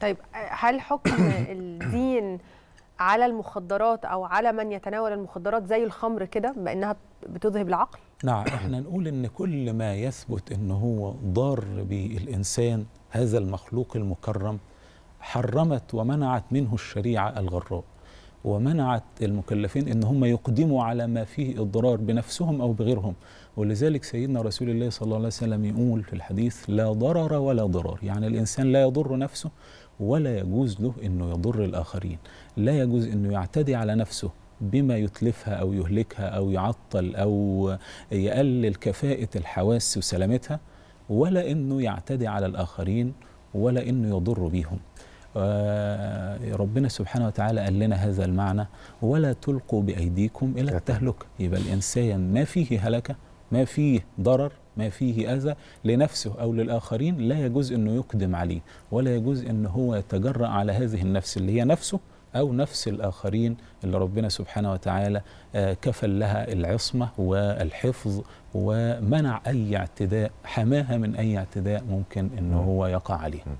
طيب هل حكم الدين على المخدرات او على من يتناول المخدرات زي الخمر كده بانها بتذهب العقل؟ نعم احنا نقول ان كل ما يثبت ان هو ضار بالانسان هذا المخلوق المكرم حرمت ومنعت منه الشريعه الغراء ومنعت المكلفين ان هم يقدموا على ما فيه اضرار بنفسهم او بغيرهم ولذلك سيدنا رسول الله صلى الله عليه وسلم يقول في الحديث لا ضرر ولا ضرار يعني الانسان لا يضر نفسه ولا يجوز له أنه يضر الآخرين لا يجوز أنه يعتدي على نفسه بما يتلفها أو يهلكها أو يعطل أو يقلل كفاءة الحواس وسلامتها ولا أنه يعتدي على الآخرين ولا أنه يضر بيهم آه، ربنا سبحانه وتعالى قال لنا هذا المعنى ولا تلقوا بأيديكم إلى التهلكة يبقى الإنسان ما فيه هلكة ما فيه ضرر ما فيه أذى لنفسه أو للآخرين لا يجوز أنه يقدم عليه ولا يجوز أنه هو يتجرأ على هذه النفس اللي هي نفسه أو نفس الآخرين اللي ربنا سبحانه وتعالى آه، كفل لها العصمة والحفظ ومنع أي اعتداء حماها من أي اعتداء ممكن أنه هو يقع عليه